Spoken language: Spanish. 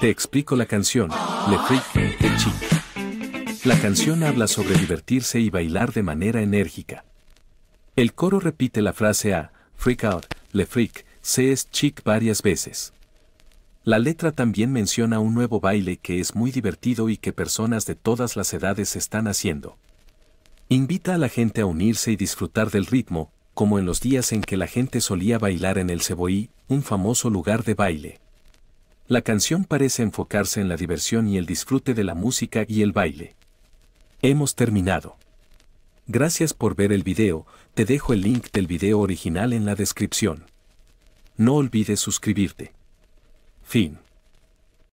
Te explico la canción, Le Freak de Chic. La canción habla sobre divertirse y bailar de manera enérgica. El coro repite la frase a, Freak out, Le Freak, se es chic varias veces. La letra también menciona un nuevo baile que es muy divertido y que personas de todas las edades están haciendo. Invita a la gente a unirse y disfrutar del ritmo, como en los días en que la gente solía bailar en el Ceboí, un famoso lugar de baile la canción parece enfocarse en la diversión y el disfrute de la música y el baile. Hemos terminado. Gracias por ver el video, te dejo el link del video original en la descripción. No olvides suscribirte. Fin.